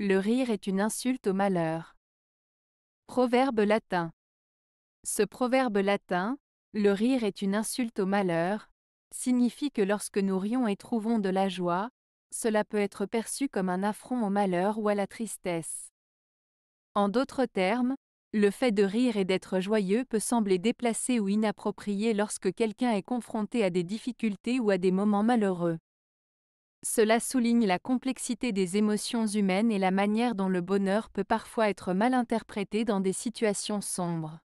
Le rire est une insulte au malheur. Proverbe latin. Ce proverbe latin, le rire est une insulte au malheur, signifie que lorsque nous rions et trouvons de la joie, cela peut être perçu comme un affront au malheur ou à la tristesse. En d'autres termes, le fait de rire et d'être joyeux peut sembler déplacé ou inapproprié lorsque quelqu'un est confronté à des difficultés ou à des moments malheureux. Cela souligne la complexité des émotions humaines et la manière dont le bonheur peut parfois être mal interprété dans des situations sombres.